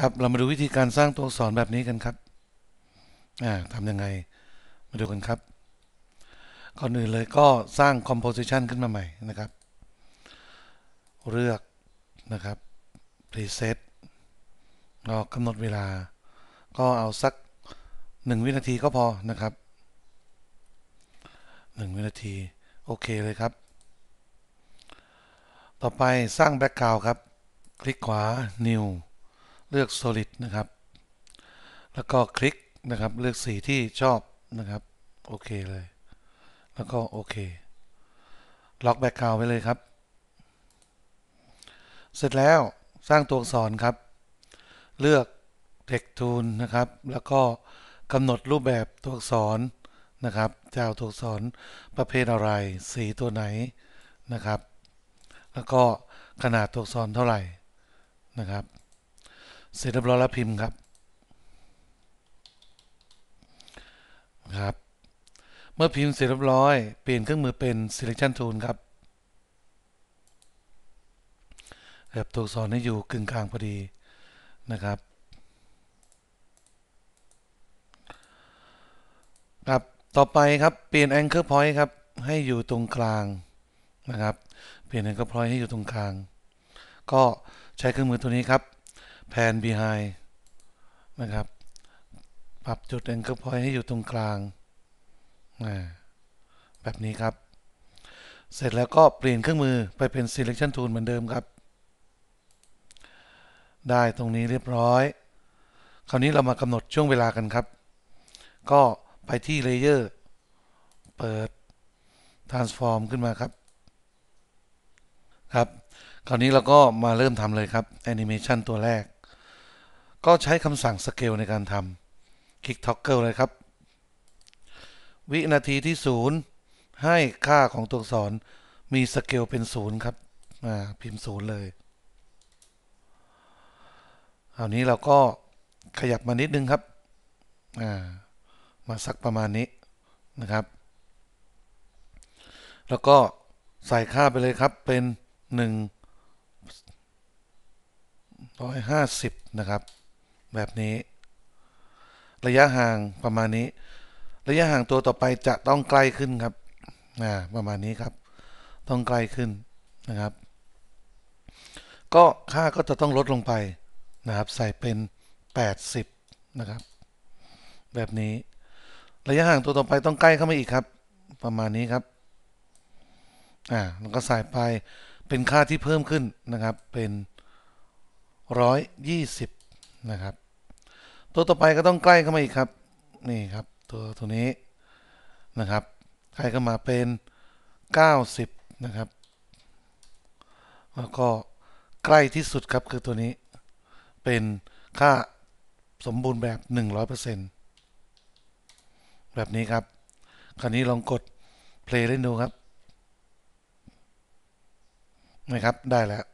ครับ เรามาดูวิธีการสร้างตัวอักษรแบบนี้กันครับทำยังไง มาดูกันครับ ก่อนอื่นเลยก็สร้าง composition ขึ้นมาใหม่นะครับ เลือกนะครับ preset เรากำหนดเวลา ก็เอาสัก 1 วินาทีก็พอนะครับ1วินาที โอเคเลยครับ ต่อไปสร้าง background ครับ คลิกขวา new เลือก solid นะครับ แล้วก็คลิกนะครับเลือกสีที่ชอบนะครับโอเคเลย แล้วก็โอเค ล็อกแบ็กกราวไว้เลยครับ เสร็จแล้วสร้างตัวอักษรครับ เลือก text tool นะครับ แล้วก็กำหนดรูปแบบตัวอักษรนะครับจะเอาตัวอักษรประเภทอะไร สีตัวไหนนะครับ แล้วก็ขนาดตัวอักษรเท่าไหร่นะครับเสร็จเรียบร้อยแล้วพิมพ์ครับครับเมื่อพิมพ์เสร็จเรียบร้อยเปลี่ยนเครื่องมือเป็น selection tool ครับแบบตัวอนกษรนีอยู่กึ่งกลางพอดีนะครับครับต่อไปครับเปลี่ยน anchor point ครับให้อยู่ตรงกลางนะครับ เปลี่ยน anchor point ให้อยู่ตรงกลาง ก็ใช้เครื่องมือตัวนี้ครับแพน behind นะครับ ปรับจุด anchor point ให้อยู่ตรงกลาง แบบนี้ครับ เสร็จแล้วก็เปลี่ยนเครื่องมือไปเป็น selection tool เหมือนเดิมครับ ได้ตรงนี้เรียบร้อย คราวนี้เรามากำหนดช่วงเวลากันครับ ก็ไปที่ layer เปิด transform ขึ้นมาครับ ครับ คราวนี้เราก็มาเริ่มทำเลยครับ animation ตัวแรกก็ใช้คำสั่งสเกลในการทำคลิกท็อกเกิลเลยครับ วินาทีที่ 0 ให้ค่าของตัวอักษรมีสเกลเป็น 0 ครับพิมพ์ 0 เลยเอานี้เราก็ขยับมานิดนึงครับ มาสักประมาณนี้นะครับ แล้วก็ใส่ค่าไปเลยครับเป็น1 150 นะครับแบบนี้ ระยะห่างประมาณนี้ ระยะห่างตัวต่อไปจะต้องใกล้ขึ้นครับอ่าประมาณนี้ครับ ต้องใกล้ขึ้นนะครับ ก็ค่าก็จะต้องลดลงไปนะครับ ใส่เป็น 80 นะครับ แบบนี้ ระยะห่างตัวต่อไปต้องใกล้เข้ามาอีกครับ ประมาณนี้ครับอ่าแล้วก็ใส่ไปเป็นค่าที่เพิ่มขึ้นนะครับเป็น 120 นะครับตัวต่อไปก็ต้องใกล้เข้ามาอีกครับ นี่ครับตัวตัวนี้นะครับใกล้เข้ามาเป็น 90 นะครับ แล้วก็ใกล้ที่สุดครับคือตัวนี้ เป็นค่าสมบูรณ์แบบ 100%แบบนี้ครับ คราวนี้ลองกดเพลย์เล่นดูครับนะครับได้แล้ว